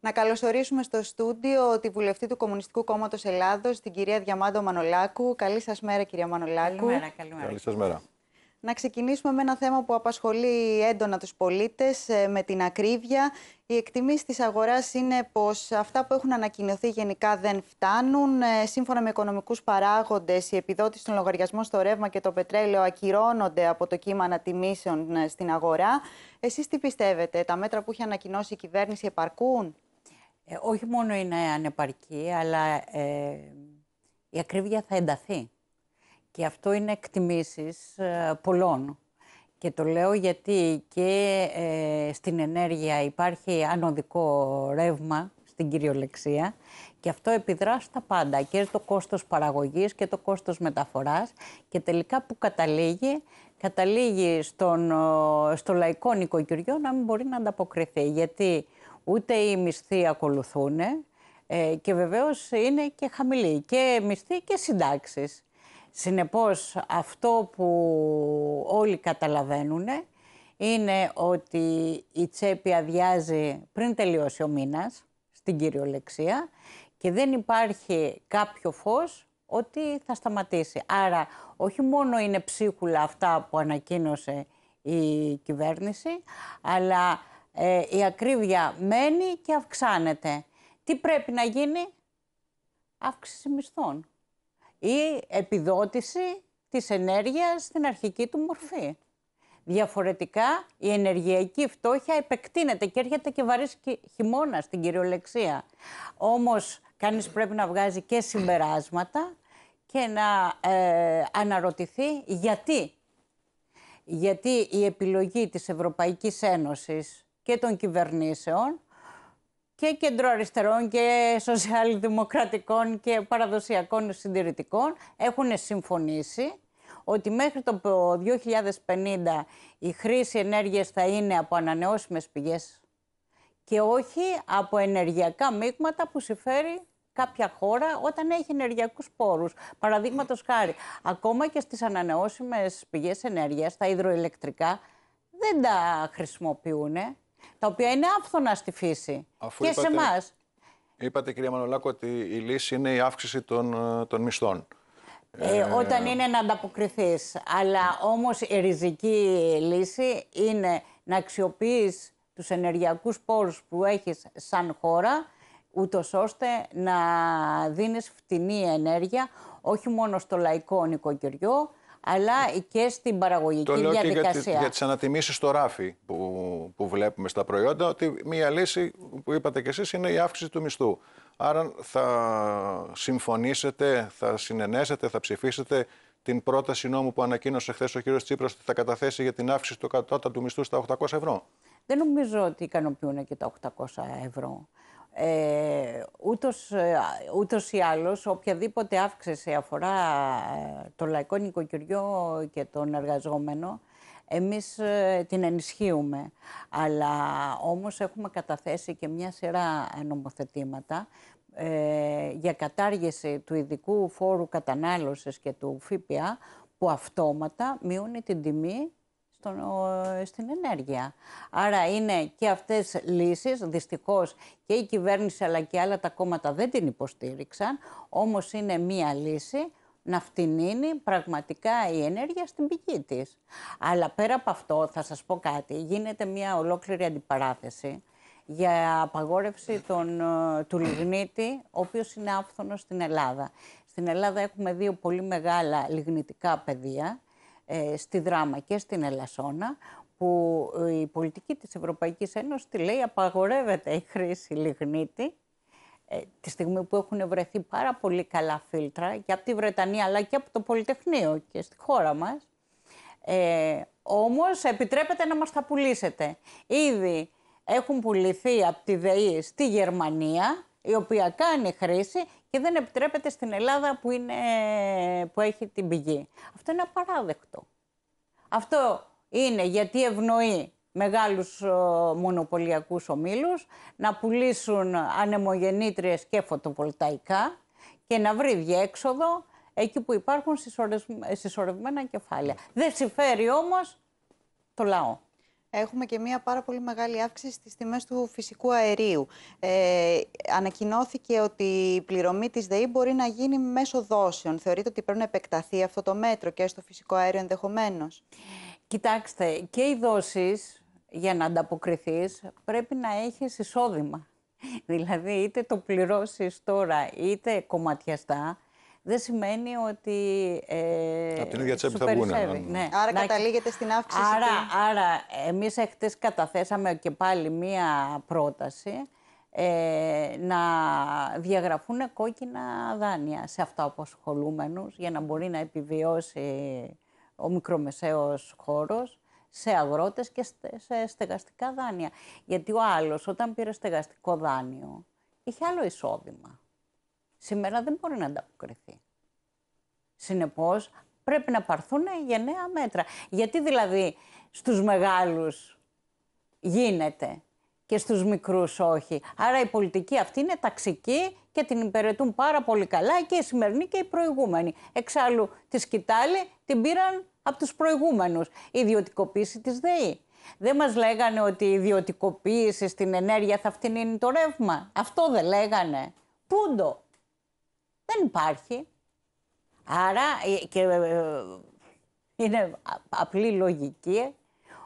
Να καλωσορίσουμε στο στούντιο τη βουλευτή του Κομμουνιστικού Κόμματος Ελλάδος, την κυρία Διαμάντο Μανολάκου. Καλή σας μέρα, κυρία Μανολάκου. Καλημέρα, καλημέρα. Καλή σας μέρα. Να ξεκινήσουμε με ένα θέμα που απασχολεί έντονα τους πολίτες ε, με την ακρίβεια. Οι εκτιμήσεις της αγοράς είναι πως αυτά που έχουν ανακοινωθεί γενικά δεν φτάνουν. Ε, σύμφωνα με οικονομικούς παράγοντες, η επιδότηση των λογαριασμών στο ρεύμα και το πετρέλαιο ακυρώνονται από το κύμα ανατιμήσεων ε, στην αγορά. Εσείς τι πιστεύετε, τα μέτρα που έχει ανακοινώσει η κυβέρνηση επαρκούν? Ε, όχι μόνο είναι ανεπαρκή, αλλά ε, η ακρίβεια θα ενταθεί. Και αυτό είναι εκτιμήσεις ε, πολλών. Και το λέω γιατί και ε, στην ενέργεια υπάρχει ανωδικό ρεύμα στην κυριολεξία και αυτό επιδρά στα πάντα και στο κόστος παραγωγής και το κόστος μεταφοράς και τελικά που καταλήγει καταλήγει στον, στο λαϊκό νοικοκυριό να μην μπορεί να ανταποκριθεί γιατί ούτε οι μισθοί ακολουθούν ε, και βεβαίως είναι και χαμηλοί και μισθοί και συντάξεις. Συνεπώς αυτό που όλοι καταλαβαίνουν είναι ότι η τσέπη αδειάζει πριν τελειώσει ο μήνας, στην κυριολεξία, και δεν υπάρχει κάποιο φως ότι θα σταματήσει. Άρα όχι μόνο είναι ψίχουλα αυτά που ανακοίνωσε η κυβέρνηση, αλλά ε, η ακρίβεια μένει και αυξάνεται. Τι πρέπει να γίνει? Αύξηση μισθών ή επιδότηση της ενέργειας στην αρχική του μορφή. Διαφορετικά η ενεργειακή φτώχεια επεκτείνεται και έρχεται και βαρύς χειμώνας στην κυριολεξία. Όμως κανείς πρέπει να βγάζει και συμπεράσματα και να ε, αναρωτηθεί γιατί. Γιατί η επιλογή της Ευρωπαϊκής Ένωσης και των κυβερνήσεων και κεντροαριστερών και σοσιαλδημοκρατικών και παραδοσιακών συντηρητικών έχουν συμφωνήσει ότι μέχρι το 2050 η χρήση ενέργειας θα είναι από ανανεώσιμες πηγές και όχι από ενεργειακά μείγματα που συμφέρει κάποια χώρα όταν έχει ενεργειακούς πόρους. Παραδείγματος χάρη, ακόμα και στις ανανεώσιμες πηγές ενέργειας, τα υδροηλεκτρικά δεν τα χρησιμοποιούν τα οποία είναι άφθονα στη φύση και σε εμάς. Είπατε, κυρία Μανολάκο, ότι η λύση είναι η αύξηση των, ε, των μισθών. Ε, ε, όταν είναι να ανταποκριθείς. Αλλά όμως η ριζική λύση είναι να αξιοποιείς τους ενεργειακούς πόρους που έχεις σαν χώρα, ούτως ώστε να δίνεις φτηνή ενέργεια, όχι μόνο στο λαϊκό νοικοκυριό, αλλά και στην παραγωγική το λέω διαδικασία. Και για, για τις ανατιμήσεις στο ράφι που, που βλέπουμε στα προϊόντα, ότι μία λύση που είπατε κι εσείς είναι η αύξηση του μισθού. Άρα θα συμφωνήσετε, θα συνενέσετε, θα ψηφίσετε την πρόταση νόμου που ανακοίνωσε χθες ο κ. Τσίπρας ότι θα καταθέσει για την αύξηση του κατώτατου μισθού στα 800 ευρώ. Δεν νομίζω ότι ικανοποιούν και τα 800 ευρώ. Ε, ούτως, ε, ούτως ή άλλως, οποιαδήποτε αύξηση αφορά ε, το λαϊκό νοικοκυριό και τον εργαζόμενο, εμείς ε, την ενισχύουμε. Αλλά όμως έχουμε καταθέσει και μια σειρά νομοθετήματα για κατάργηση του ειδικού φόρου κατανάλωσης και του ΦΠΑ, που αυτόματα μειώνει την τιμή στον, στην ενέργεια. Άρα είναι και αυτές λύσεις, δυστυχώς και η κυβέρνηση αλλά και άλλα τα κόμματα δεν την υποστήριξαν, όμως είναι μία λύση να φτηνίνει πραγματικά η ενέργεια στην πηγή της. Αλλά πέρα από αυτό θα σας πω κάτι, γίνεται μία ολόκληρη αντιπαράθεση για απαγόρευση ε, του λιγνίτη, ο οποίος είναι άφθονος στην Ελλάδα. Στην Ελλάδα έχουμε δύο πολύ μεγάλα λιγνητικά πεδία, ε, στη Δράμα και στην Ελασσόνα, που η πολιτική της Ευρωπαϊκής Ένωσης τη λέει απαγορεύεται η χρήση λιγνίτη, ε, τη στιγμή που έχουν βρεθεί πάρα πολύ καλά φίλτρα και από τη Βρετανία αλλά και από το Πολυτεχνείο και στη χώρα μας. Ε, όμως επιτρέπεται να μας τα πουλήσετε. Ήδη έχουν πουληθεί από τη ΔΕΗ στη Γερμανία, η οποία κάνει χρήση και δεν επιτρέπεται στην Ελλάδα που, είναι, που έχει την πηγή. Αυτό είναι απαράδεκτο. Αυτό είναι γιατί ευνοεί μεγάλους μονοπωλιακούς ομίλους να πουλήσουν ανεμογεννήτριες και φωτοβολταϊκά και να βρει διέξοδο εκεί που υπάρχουν συσσωρευμένα κεφάλαια. Δεν συμφέρει όμως το λαό. Έχουμε και μία πάρα πολύ μεγάλη αύξηση στις τιμές του φυσικού αερίου. Ε, ανακοινώθηκε ότι η πληρωμή της ΔΕΗ μπορεί να γίνει μέσω δόσεων. Θεωρείτε ότι πρέπει να επεκταθεί αυτό το μέτρο και στο φυσικό αέριο ενδεχομένως. Κοιτάξτε, και οι δόσεις για να ανταποκριθείς πρέπει να έχεις εισόδημα. Δηλαδή είτε το πληρώσεις τώρα είτε κομματιαστά δεν σημαίνει ότι. Ε, Από την ίδια τσέπη θα βγουν. Ναι. Άρα να... καταλήγεται στην αύξηση. Άρα, άρα εμείς εχθές καταθέσαμε και πάλι μία πρόταση ε, να διαγραφούν κόκκινα δάνεια σε αυτά χολούμενους για να μπορεί να επιβιώσει ο μικρομεσαίος χώρος σε αγρότες και σε στεγαστικά δάνεια. Γιατί ο άλλος όταν πήρε στεγαστικό δάνειο είχε άλλο εισόδημα σήμερα δεν μπορεί να ανταποκριθεί. Συνεπώς, πρέπει να πάρθουν γενναία μέτρα. Γιατί δηλαδή στους μεγάλους γίνεται και στους μικρούς όχι. Άρα η πολιτική αυτή είναι ταξική και την υπηρετούν πάρα πολύ καλά και οι σημερινοί και οι προηγούμενοι. Εξάλλου τη σκητάλη την πήραν από τους προηγούμενους. Η ιδιωτικοποίηση της ΔΕΗ. Δεν μας λέγανε ότι η ιδιωτικοποίηση στην ενέργεια θα φτηνίνει το ρεύμα. Αυτό δεν λέγανε. Πούντο. Δεν υπάρχει. Άρα ε, και ε, ε, είναι απλή λογική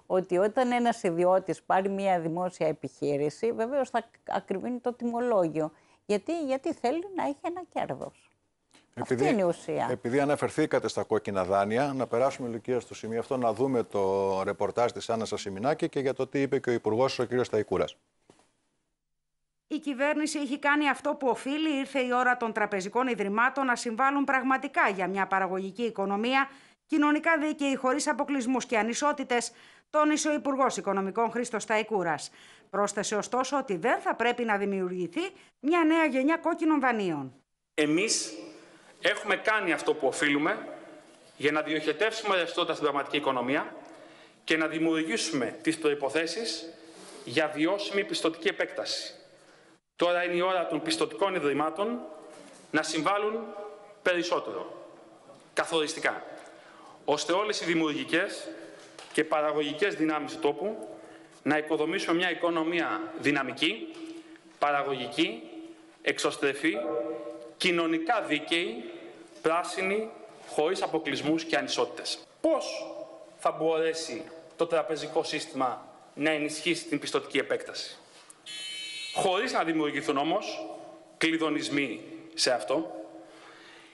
ότι όταν ένας ιδιώτης πάρει μια δημόσια επιχείρηση, βεβαίως θα ακριβίνει το τιμολόγιο. Γιατί, γιατί θέλει να έχει ένα κέρδος. Επειδή, Αυτή είναι η ουσία. Επειδή αναφερθήκατε στα κόκκινα δάνεια, να περάσουμε ηλικία στο σημείο αυτό, να δούμε το ρεπορτάζ της Άννα Σασιμινάκη και για το τι είπε και ο Υπουργός ο κ. Σταϊκούρας. Η κυβέρνηση έχει κάνει αυτό που οφείλει. Ήρθε η ώρα των τραπεζικών ιδρυμάτων να συμβάλλουν πραγματικά για μια παραγωγική οικονομία, κοινωνικά δίκαιη, χωρίς αποκλεισμούς και ανισότητες, τόνισε ο Υπουργός Οικονομικών Χρήστος Ταϊκούρας. Πρόσθεσε ωστόσο ότι δεν θα πρέπει να δημιουργηθεί μια νέα γενιά κόκκινων δανείων. Εμείς έχουμε κάνει αυτό που οφείλουμε για να διοχετεύσουμε ρευστότητα στην πραγματική οικονομία και να δημιουργήσουμε τις προποθέσει για βιώσιμη πιστοτική επέκταση Τώρα είναι η ώρα των πιστοτικών ιδρυμάτων να συμβάλλουν περισσότερο, καθοριστικά, ώστε όλες οι δημιουργικές και παραγωγικές δυνάμεις του τόπου να οικοδομήσουν μια οικονομία δυναμική, παραγωγική, εξωστρεφή, κοινωνικά δίκαιη, πράσινη, χωρίς αποκλεισμούς και ανισότητες. Πώς θα μπορέσει το τραπεζικό σύστημα να ενισχύσει την πιστοτική επέκταση χωρίς να δημιουργηθούν όμως κλειδονισμοί σε αυτό,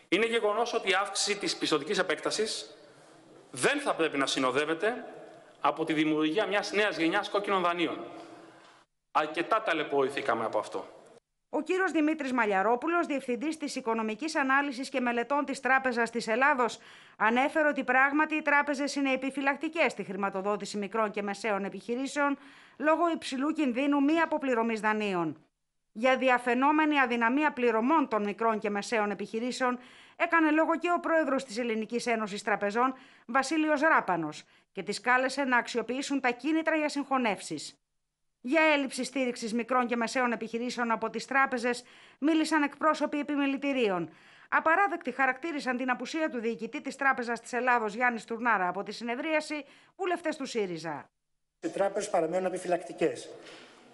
είναι γεγονός ότι η αύξηση της πιστοτικής επέκτασης δεν θα πρέπει να συνοδεύεται από τη δημιουργία μιας νέας γενιάς κόκκινων δανείων. Αρκετά ταλαιπωρηθήκαμε από αυτό. Ο κύριος Δημήτρης Μαλιαρόπουλος, διευθυντής της Οικονομικής Ανάλυσης και Μελετών της Τράπεζας της Ελλάδος, ανέφερε ότι πράγματι οι τράπεζες είναι επιφυλακτικές στη χρηματοδότηση μικρών και μεσαίων επιχειρήσεων, λόγω υψηλού κινδύνου μη αποπληρωμής δανείων. Για διαφαινόμενη αδυναμία πληρωμών των μικρών και μεσαίων επιχειρήσεων έκανε λόγο και ο πρόεδρος της Ελληνικής Ένωσης Τραπεζών, Βασίλειος Ραπανο, και τις κάλεσε να αξιοποιήσουν τα κίνητρα για συγχωνεύσεις. Για έλλειψη στήριξης μικρών και μεσαίων επιχειρήσεων από τις τράπεζες μίλησαν εκπρόσωποι επιμελητηρίων. Απαράδεκτη χαρακτήρισαν την απουσία του διοικητή της Τράπεζας της Ελλάδος Γιάννης Τουρνάρα από τη συνεδρίαση βουλευτές του ΣΥΡΙΖΑ. Οι τράπεζες παραμένουν επιφυλακτικές,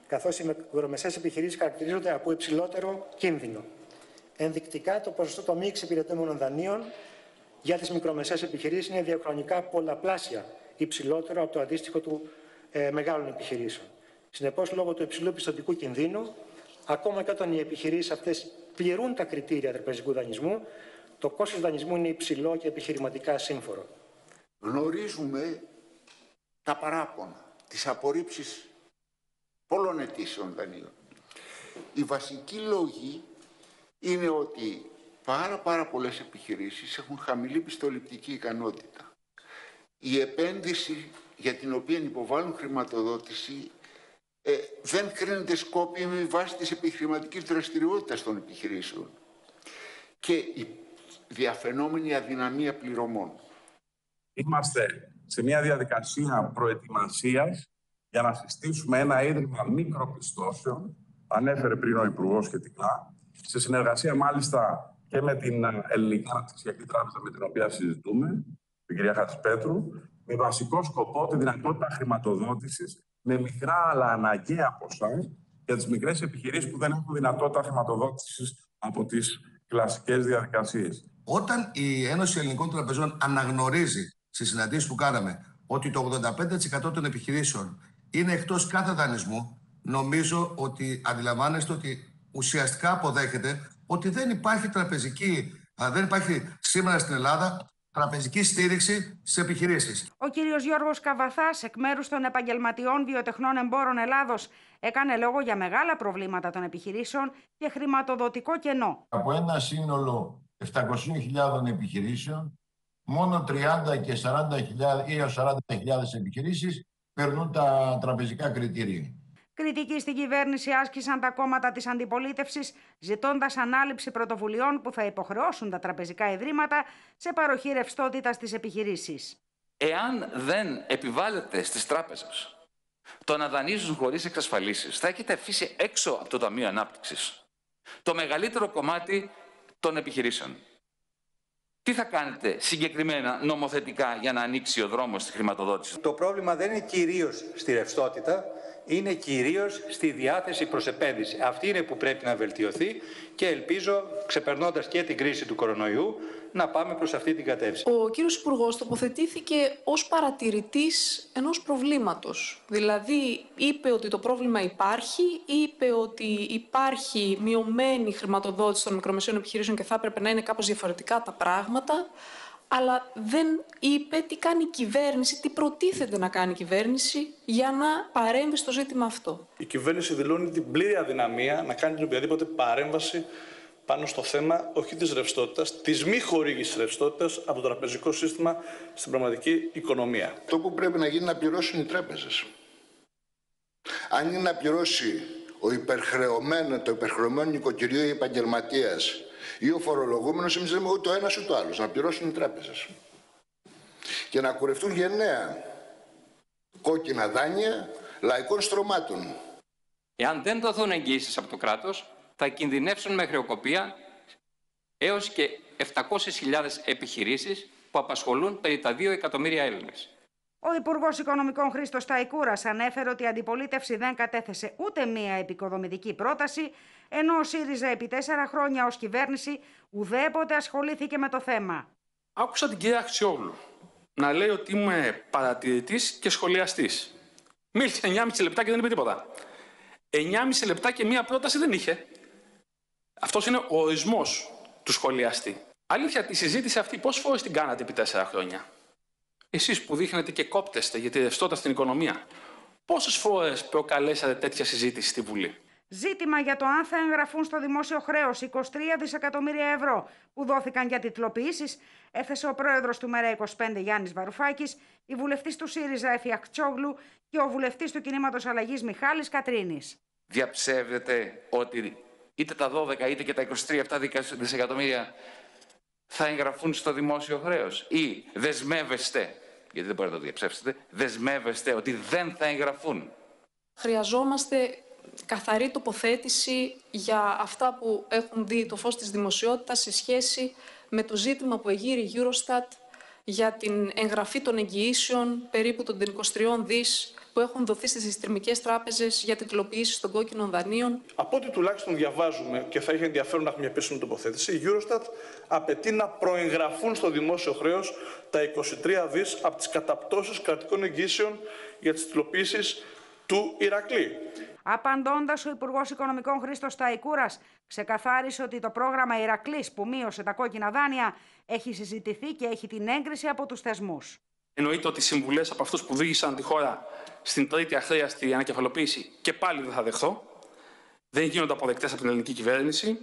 καθώς οι μικρομεσαίες επιχειρήσεις χαρακτηρίζονται από υψηλότερο κίνδυνο. Ενδεικτικά, το ποσοστό των μη εξυπηρετούμενων δανείων για τις μικρομεσαίες επιχειρήσεις είναι διαχρονικά πολλαπλάσια υψηλότερο από το αντίστοιχο του ε, μεγάλων επιχειρήσεων. Συνεπώς, λόγω του υψηλού πιστοτικού κινδύνου, ακόμα και όταν οι επιχειρήσεις αυτές πληρούν τα κριτήρια τραπεζικού δανεισμού, το κόστος δανεισμού είναι υψηλό και επιχειρηματικά σύμφορο. Γνωρίζουμε τα παράπονα τις απορρίψεις πολλών αιτήσεων δανείων. Η βασική λόγη είναι ότι πάρα πάρα πολλές επιχειρήσεις έχουν χαμηλή πιστοληπτική ικανότητα. Η επένδυση για την οποία υποβάλλουν χρηματοδότηση ε, δεν κρίνεται με βάση της επιχειρηματικής δραστηριότητας των επιχειρήσεων και η διαφαινόμενη αδυναμία πληρωμών. Είμαστε σε μια διαδικασία προετοιμασίας για να συστήσουμε ένα ίδρυμα μικροπιστώσεων, ανέφερε πριν ο Υπουργός σχετικά, σε συνεργασία μάλιστα και με την Ελληνική Αναπτυξιακή Τράπεζα με την οποία συζητούμε, την κυρία Χατσπέτρου, με βασικό σκοπό τη δυνατότητα χρηματοδότησης με μικρά αλλά αναγκαία ποσά για τις μικρές επιχειρήσεις που δεν έχουν δυνατότητα χρηματοδότησης από τις κλασικές διαδικασίες. Όταν η Ένωση Ελληνικών Τραπεζών αναγνωρίζει στις συναντήσεις που κάναμε ότι το 85% των επιχειρήσεων είναι εκτός κάθε δανεισμού, νομίζω ότι αντιλαμβάνεστε ότι ουσιαστικά αποδέχεται ότι δεν υπάρχει τραπεζική, δεν υπάρχει σήμερα στην Ελλάδα τραπεζική στήριξη στις επιχειρήσεις. Ο κύριος Γιώργος Καβαθάς, εκ μέρους των επαγγελματιών βιοτεχνών εμπόρων Ελλάδος, έκανε λόγο για μεγάλα προβλήματα των επιχειρήσεων και χρηματοδοτικό κενό. Από ένα σύνολο 700.000 επιχειρήσεων, μόνο 30 και 40.000 ή 40.000 επιχειρήσεις περνούν τα τραπεζικά κριτήρια. Κριτική στην κυβέρνηση άσκησαν τα κόμματα της αντιπολίτευσης, ζητώντας ανάληψη πρωτοβουλειών που θα υποχρεώσουν τα τραπεζικά ιδρύματα σε παροχή ρευστότητας στι επιχειρήσει. Εάν δεν επιβάλλεται στις τράπεζες το να δανείζουν χωρίς εξασφαλίσεις, θα έχετε αφήσει έξω από το Ταμείο Ανάπτυξης το μεγαλύτερο κομμάτι των επιχειρήσεων. Τι θα κάνετε συγκεκριμένα νομοθετικά για να ανοίξει ο δρόμος στη χρηματοδότησης. Το πρόβλημα δεν είναι κυρίως στη ρευστότητα, είναι κυρίως στη διάθεση προς επένδυση. Αυτή είναι που πρέπει να βελτιωθεί και ελπίζω, ξεπερνώντας και την κρίση του κορονοϊού, να πάμε προς αυτή την κατεύθυνση. Ο κύριος Υπουργός τοποθετήθηκε ως παρατηρητής ενός προβλήματος. Δηλαδή, είπε ότι το πρόβλημα υπάρχει, είπε ότι υπάρχει μειωμένη χρηματοδότηση των μικρομεσαίων επιχειρήσεων και θα έπρεπε να είναι κάπως διαφορετικά τα πράγματα. Αλλά δεν είπε τι κάνει η κυβέρνηση, τι προτίθεται να κάνει η κυβέρνηση για να παρέμβει στο ζήτημα αυτό. Η κυβέρνηση δηλώνει την πλήρη αδυναμία να κάνει την οποιαδήποτε παρέμβαση πάνω στο θέμα όχι της ρευστότητας, της μη χορήγησης ρευστότητας από το τραπεζικό σύστημα στην πραγματική οικονομία. Το που πρέπει να γίνει να πληρώσουν οι τράπεζες. Αν είναι να πληρώσει ο υπερχρεωμένο, το υπερχρεωμένο νοικοκυριό ή επαγγελματίας ή ο φορολογούμενος, εμείς λέμε ούτε ο ένας ούτε ο άλλος. Να πληρώσουν οι τράπεζες. Και να κουρευτούν γενναία κόκκινα δάνεια λαϊκών στρωμάτων. Εάν δεν δοθούν εγγύησεις από το κράτος, θα κινδυνεύσουν με χρεοκοπία έως και 700.000 επιχειρήσεις που απασχολούν περί τα 2 εκατομμύρια Έλληνες. Ο Υπουργός Οικονομικών Χρήστος Ταϊκούρας ανέφερε ότι η αντιπολίτευση δεν κατέθεσε ούτε μία επικοδομητική πρόταση, ενώ ο ΣΥΡΙΖΑ επί τέσσερα χρόνια ως κυβέρνηση ουδέποτε ασχολήθηκε με το θέμα. Άκουσα την κυρία Αξιόγλου να λέει ότι είμαι παρατηρητής και σχολιαστής. Μίλησε 9,5 λεπτά και δεν είπε τίποτα. 9,5 λεπτά και μία πρόταση δεν είχε. Αυτός είναι ο ορισμός του σχολιαστή. Αλήθεια, τη συζήτηση αυτή πόσες φορές την κάνατε επί τέσσερα χρόνια. Εσείς που δείχνετε και κόπτεστε για τη ρευστότητα στην οικονομία, πόσες φορές προκαλέσατε τέτοια συζήτηση στη Βουλή. Ζήτημα για το αν θα εγγραφούν στο δημόσιο χρέος 23 δισεκατομμύρια ευρώ που δόθηκαν για τιτλοποιήσεις, έθεσε ο πρόεδρος του ΜΕΡΑ25 Γιάννης Βαρουφάκης, η βουλευτής του ΣΥΡΙΖΑ Εφιαχτσόγλου και ο βουλευτής του κινήματος Αλλαγής Μιχάλης Κατρίνης. Διαψεύδεται ότι είτε τα 12 είτε και τα 23 δισεκατομμύρια θα εγγραφούν στο δημόσιο χρέος. Ή δεσμεύεστε, γιατί δεν μπορείτε να το διαψεύσετε, δεσμεύεστε ότι δεν θα εγγραφούν. Χρειαζόμαστε καθαρή τοποθέτηση για αυτά που έχουν δει το φως της δημοσιότητας σε σχέση με το ζήτημα που εγείρει η Eurostat για την εγγραφή των εγγυήσεων περίπου των 23 δις που έχουν δοθεί στις συστημικές τράπεζες για την τυλοποίηση των κόκκινων δανείων. Από ό,τι τουλάχιστον διαβάζουμε και θα είχε ενδιαφέρον να έχουμε μια επίσημη τοποθέτηση, η Eurostat απαιτεί να προεγγραφούν στο δημόσιο χρέος τα 23 δις από τις καταπτώσεις κρατικών εγγύσεων για τις υλοποίησεις του Ηρακλή. Απαντώντας ο Υπουργός Οικονομικών Χρήστος Ταϊκούρας ξεκαθάρισε ότι το πρόγραμμα Ηρακλής που μείωσε τα κόκκινα δάνεια έχει συζητηθεί και έχει την έγκριση από τους θεσμούς. Εννοείται ότι συμβουλές από αυτούς που οδήγησαν τη χώρα στην τρίτη στη ανακεφαλοποίηση και πάλι δεν θα δεχθώ. Δεν γίνονται αποδεκτές από την ελληνική κυβέρνηση.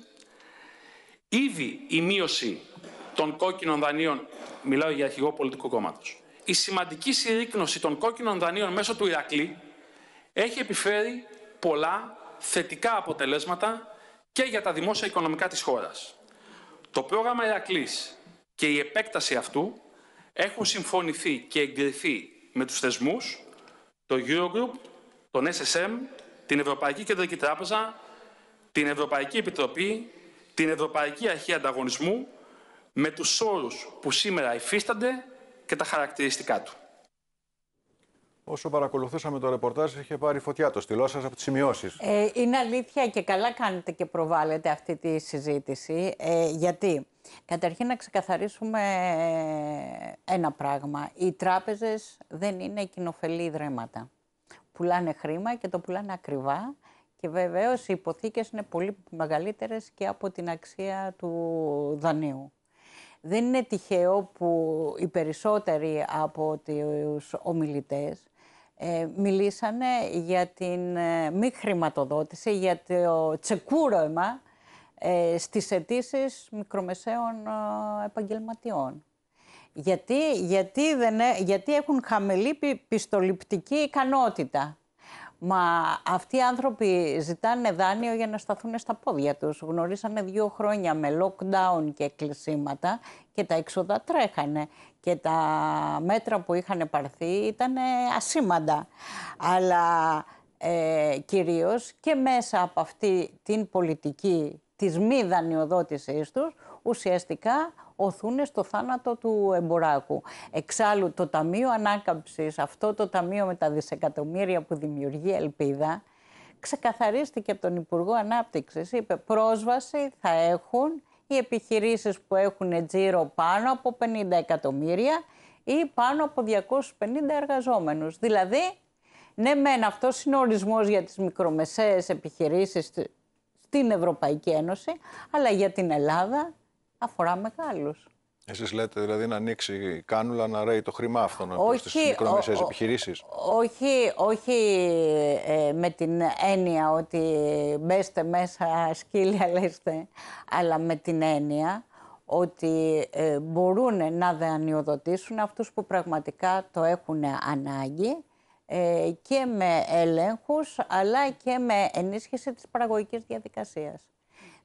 Ήδη η μείωση των κόκκινων δανείων, μιλάω για αρχηγό πολιτικού κόμματος, η σημαντική συρρήκνωση των κόκκινων δανείων μέσω του Ηρακλή έχει επιφέρει πολλά θετικά αποτελέσματα και για τα δημόσια οικονομικά της χώρας. Το πρόγραμμα Ηρακλής και η επέκταση αυτού έχουν συμφωνηθεί και εγκριθεί με τους θεσμούς, το Eurogroup, τον SSM, την Ευρωπαϊκή Κεντρική Τράπεζα, την Ευρωπαϊκή Επιτροπή, την Ευρωπαϊκή Αρχή Ανταγωνισμού, με τους όρους που σήμερα υφίστανται και τα χαρακτηριστικά του. Όσο παρακολουθούσαμε το ρεπορτάζ, είχε πάρει φωτιά το στυλό σας από τις σημειώσεις. Ε, είναι αλήθεια και καλά κάνετε και προβάλλετε αυτή τη συζήτηση. Ε, γιατί Καταρχήν να ξεκαθαρίσουμε ε, ένα πράγμα. Οι τράπεζες δεν είναι κοινοφελή ιδρύματα. Πουλάνε χρήμα και το πουλάνε ακριβά και βεβαίως οι υποθήκες είναι πολύ μεγαλύτερες και από την αξία του δανείου. Δεν είναι τυχαίο που οι περισσότεροι από τους ομιλητές ε, μιλήσανε για την ε, μη χρηματοδότηση, για το τσεκούρωμα ε, στις αιτήσεις μικρομεσαίων ε, επαγγελματιών. Γιατί, γιατί, δεν, γιατί έχουν χαμηλή πιστοληπτική ικανότητα. Μα αυτοί οι άνθρωποι ζητάνε δάνειο για να σταθούν στα πόδια τους. Γνωρίσανε δύο χρόνια με lockdown και κλεισίματα και τα έξοδα τρέχανε. Και τα μέτρα που είχαν πάρθει ήταν ασήμαντα. Αλλά ε, κυρίως και μέσα από αυτή την πολιτική της μη δανειοδότησής τους, ουσιαστικά οθούν στο θάνατο του εμποράκου. Εξάλλου το Ταμείο Ανάκαμψης, αυτό το Ταμείο με τα δισεκατομμύρια που δημιουργεί ελπίδα, ξεκαθαρίστηκε από τον Υπουργό Ανάπτυξης. Είπε πρόσβαση θα έχουν οι επιχειρήσεις που έχουν τζίρο πάνω από 50 εκατομμύρια ή πάνω από 250 εργαζόμενους. Δηλαδή, ναι μεν αυτός είναι ο ορισμός για τις μικρομεσαίες επιχειρήσεις την Ευρωπαϊκή Ένωση, αλλά για την Ελλάδα αφορά μεγάλους. Εσείς λέτε δηλαδή να ανοίξει η κάνουλα να ρέει το χρήμα αυτό στι μικρομεσαίε επιχειρήσεις. Όχι, όχι ε, με την έννοια ότι μπέστε μέσα σκύλια, λέστε, αλλά με την έννοια ότι ε, μπορούν να δανειοδοτήσουν αυτούς που πραγματικά το έχουν ανάγκη ε, και με έλεγχους αλλά και με ενίσχυση της παραγωγικής διαδικασίας.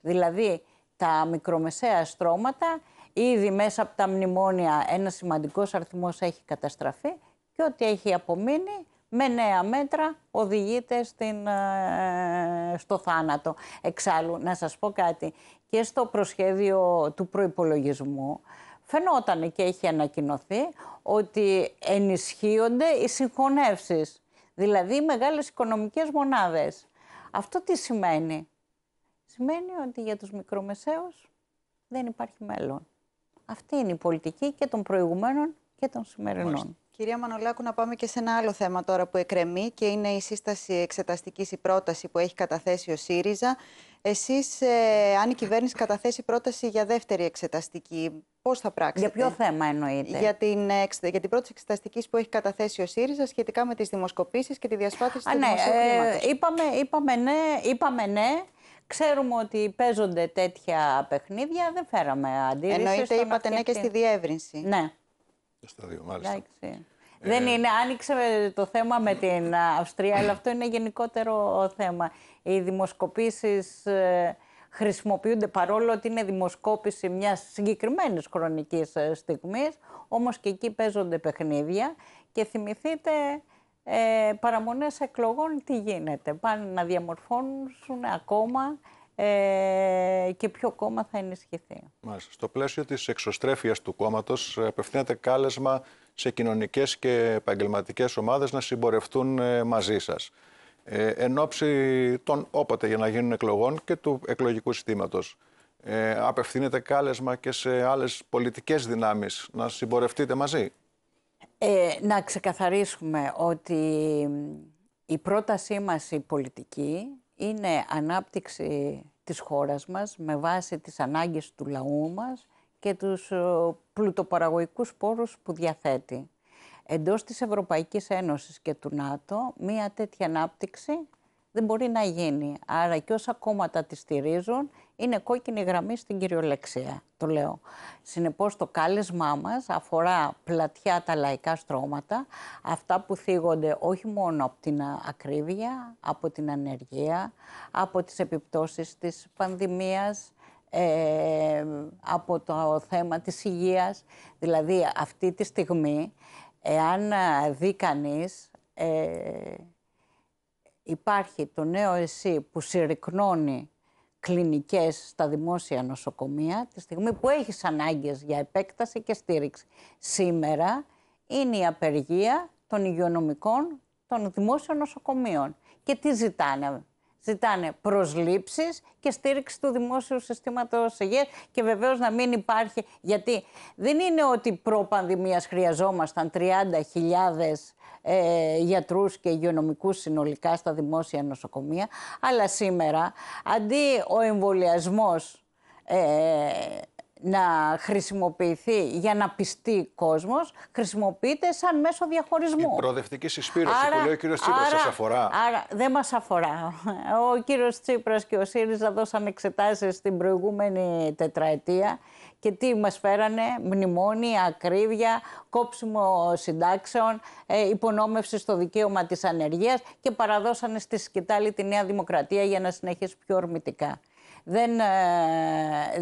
Δηλαδή τα μικρομεσαία στρώματα ήδη μέσα από τα μνημόνια ένας σημαντικός αριθμός έχει καταστραφεί και ό,τι έχει απομείνει με νέα μέτρα οδηγείται στην, ε, στο θάνατο. Εξάλλου, να σας πω κάτι, και στο προσχέδιο του προϋπολογισμού φαινόταν και έχει ανακοινωθεί ότι ενισχύονται οι συγχωνεύσεις, δηλαδή οι μεγάλες οικονομικές μονάδες. Αυτό τι σημαίνει. Σημαίνει ότι για τους μικρομεσαίους δεν υπάρχει μέλλον. Αυτή είναι η πολιτική και των προηγουμένων και των σημερινών. Κυρία Μανολάκου, να πάμε και σε ένα άλλο θέμα τώρα που εκρεμεί και είναι η σύσταση εξεταστικής η πρόταση που έχει καταθέσει ο ΣΥΡΙΖΑ. Εσείς, ε, αν η κυβέρνηση καταθέσει πρόταση για δεύτερη εξεταστική, Πώς θα πράξετε. Για ποιο θέμα εννοείται. Για την, για την εξεταστικής που έχει καταθέσει ο ΣΥΡΙΖΑ σχετικά με τις δημοσκοπήσεις και τη διασπάθηση Α, του ναι, ε, είπαμε, είπαμε ναι, είπαμε ναι. Ξέρουμε ότι παίζονται τέτοια παιχνίδια, δεν φέραμε αντίρρηση. Εννοείται, είπατε ναι και στη διεύρυνση. Ναι. Ε, Δεν είναι, άνοιξε το θέμα με την Αυστρία, αλλά αυτό είναι γενικότερο θέμα. Οι δημοσκοπήσεις ε, χρησιμοποιούνται παρόλο ότι είναι δημοσκόπηση μιας συγκεκριμένης χρονικής ε, στιγμής, όμως και εκεί παίζονται παιχνίδια και θυμηθείτε ε, παραμονές εκλογών τι γίνεται. Πάνε να διαμορφώνουν ακόμα ε, και ποιο κόμμα θα ενισχυθεί. Μάλιστα. Στο πλαίσιο της εξωστρέφειας του κόμματος απευθύνεται κάλεσμα σε κοινωνικές και επαγγελματικές ομάδες να συμπορευτούν ε, μαζί σας. Ε, εν ώψη των όποτε για να γίνουν εκλογών και του εκλογικού συστήματος. Ε, απευθύνεται κάλεσμα και σε άλλες πολιτικές δυνάμεις να συμπορευτείτε μαζί. να ξεκαθαρίσουμε ότι η πρότασή μας η πολιτική είναι ανάπτυξη της χώρας μας με βάση τις ανάγκες του λαού μας και τους ε, πλουτοπαραγωγικούς πόρους που διαθέτει. Εντός της Ευρωπαϊκής Ένωσης και του ΝΑΤΟ, μία τέτοια ανάπτυξη δεν μπορεί να γίνει. Άρα και όσα κόμματα τη στηρίζουν είναι κόκκινη γραμμή στην κυριολεξία, το λέω. Συνεπώς το κάλεσμά μας αφορά πλατιά τα λαϊκά στρώματα, αυτά που θίγονται όχι μόνο από την ακρίβεια, από την ανεργία, από τις επιπτώσεις της πανδημίας, ε, από το θέμα της υγείας. Δηλαδή αυτή τη στιγμή, εάν δει κανείς, ε, υπάρχει το νέο εσύ που συρρυκνώνει κλινικές στα δημόσια νοσοκομεία, τη στιγμή που έχεις ανάγκες για επέκταση και στήριξη. Σήμερα είναι η απεργία των υγειονομικών των δημόσιων νοσοκομείων. Και τι ζητάνε ζητάνε προσλήψεις και στήριξη του δημόσιου συστήματος και βεβαίως να μην υπάρχει, γιατί δεν είναι ότι χρειαζόμασταν 30.000 ε, γιατρούς και υγειονομικούς συνολικά στα δημόσια νοσοκομεία, αλλά σήμερα αντί ο εμβολιασμός. Ε, να χρησιμοποιηθεί για να πιστεί κόσμος, χρησιμοποιείται σαν μέσο διαχωρισμού. Η προοδευτική συσπήρωση άρα, που λέει ο κύριος Τσίπρας άρα, αφορά. Άρα δεν μας αφορά. Ο κύριος Τσίπρας και ο ΣΥΡΙΖΑ δώσαν εξετάσεις την προηγούμενη τετραετία και τι μας φέρανε, μνημόνια, ακρίβεια, κόψιμο συντάξεων, ε, υπονόμευση στο δικαίωμα της ανεργίας και παραδώσανε στη σκητάλη τη Νέα Δημοκρατία για να συνεχίσει πιο ορμητικά δεν, μα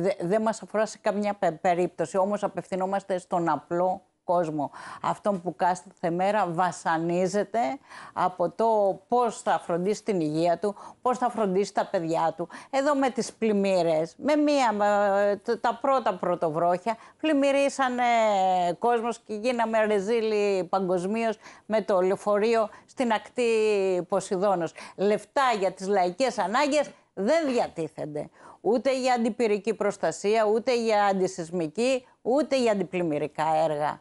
ε, δεν μας αφορά σε καμιά περίπτωση, όμως απευθυνόμαστε στον απλό κόσμο. Αυτόν που κάθε μέρα βασανίζεται από το πώς θα φροντίσει την υγεία του, πώς θα φροντίσει τα παιδιά του. Εδώ με τις πλημμύρες, με μία, τα πρώτα πρωτοβρόχια, πλημμυρίσανε κόσμος και γίναμε ρεζίλοι παγκοσμίως με το λεωφορείο στην ακτή Ποσειδώνος. Λεφτά για τις λαϊκές ανάγκες δεν διατίθενται. Ούτε για αντιπυρική προστασία, ούτε για αντισυσμική, ούτε για αντιπλημμυρικά έργα.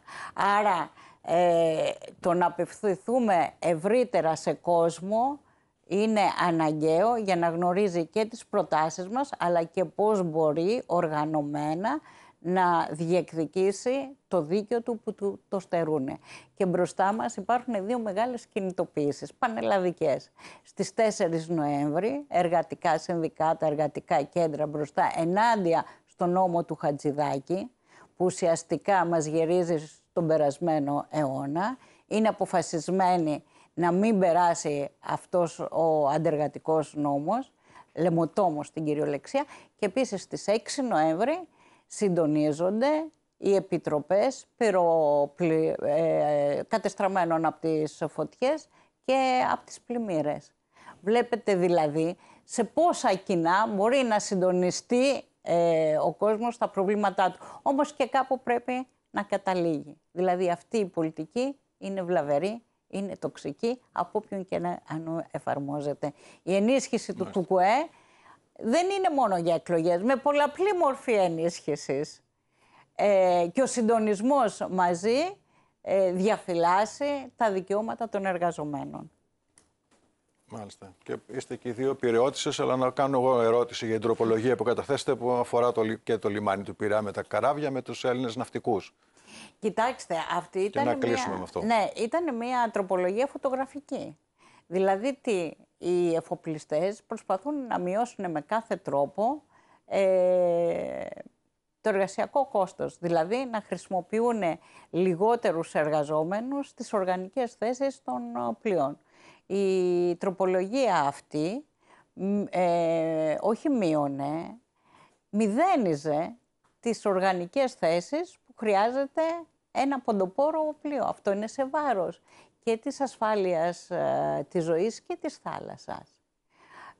Άρα ε, το να απευθυνθούμε ευρύτερα σε κόσμο είναι αναγκαίο για να γνωρίζει και τις προτάσεις μας αλλά και πώς μπορεί οργανωμένα να διεκδικήσει το δίκαιο του που του το στερούν. Και μπροστά μας υπάρχουν δύο μεγάλες κινητοποιήσεις, πανελλαδικές. Στις 4 Νοέμβρη, εργατικά συνδικάτα, εργατικά κέντρα μπροστά, ενάντια στον νόμο του Χατζηδάκη, που ουσιαστικά μας γυρίζει στον περασμένο αιώνα, είναι αποφασισμένοι να μην περάσει αυτός ο αντεργατικός νόμος, λεμοτόμος στην κυριολεξία, και επίσης στις 6 Νοέμβρη συντονίζονται οι επιτροπές πυροπλη, ε, κατεστραμμένων από τις φωτιές και από τις πλημμύρες. Βλέπετε δηλαδή σε πόσα κοινά μπορεί να συντονιστεί ε, ο κόσμος στα προβλήματά του. Όμως και κάπου πρέπει να καταλήγει. Δηλαδή αυτή η πολιτική είναι βλαβερή, είναι τοξική από όποιον και να εφαρμόζεται. Η ενίσχυση του ΚΟΕ δεν είναι μόνο για εκλογές, με πολλαπλή μορφή ενίσχυσης. Ε, και ο συντονισμός μαζί ε, διαφυλάσσει τα δικαιώματα των εργαζομένων. Μάλιστα. Και είστε και οι δύο πυρεώτησε, αλλά να κάνω εγώ ερώτηση για την τροπολογία που καταθέσετε που αφορά το, και το λιμάνι του Πειραιά με τα καράβια με τους Έλληνες ναυτικούς. Κοιτάξτε, αυτή ήταν. Και να κλείσουμε με αυτό. Ναι, ήταν μια τροπολογία φωτογραφική. Δηλαδή, τι, οι εφοπλιστές προσπαθούν να μειώσουν με κάθε τρόπο ε, το εργασιακό κόστος. Δηλαδή να χρησιμοποιούν λιγότερους εργαζόμενους στις οργανικές θέσεις των ε, πλοίων. Η τροπολογία αυτή ε, όχι μείωνε, μηδένιζε τις οργανικές θέσεις που χρειάζεται ένα ποντοπόρο πλοίο. Αυτό είναι σε βάρος και της ασφάλειας ε, της ζωής και της θάλασσας.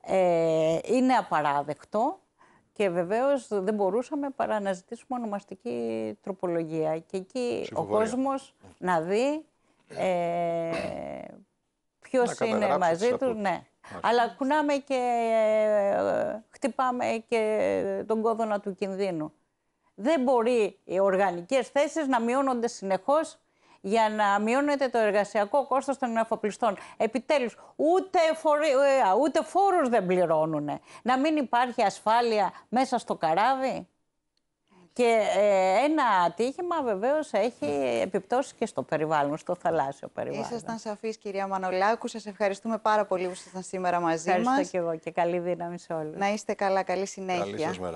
Ε, είναι απαράδεκτο και βεβαίως δεν μπορούσαμε παρά να ζητήσουμε ονομαστική τροπολογία. Και εκεί ο κόσμος να δει ε, ποιος είναι μαζί τους. Ναι. Αλλά κουνάμε και ε, χτυπάμε και τον κόδωνα του κινδύνου. Δεν μπορεί οι οργανικές θέσεις να μειώνονται συνεχώς για να μειώνεται το εργασιακό κόστος των εφοπλιστών. Επιτέλους, ούτε, ε, φόρους δεν πληρώνουν. Να μην υπάρχει ασφάλεια μέσα στο καράβι. Και ε, ένα ατύχημα βεβαίως έχει επιπτώσεις και στο περιβάλλον, στο θαλάσσιο περιβάλλον. Ήσασταν σαφείς, κυρία Μανολάκου. Σας ευχαριστούμε πάρα πολύ που ήσασταν σήμερα μαζί μα. Ευχαριστώ μας. και εγώ και καλή δύναμη σε όλους. Να είστε καλά, καλή συνέχεια. Καλή σας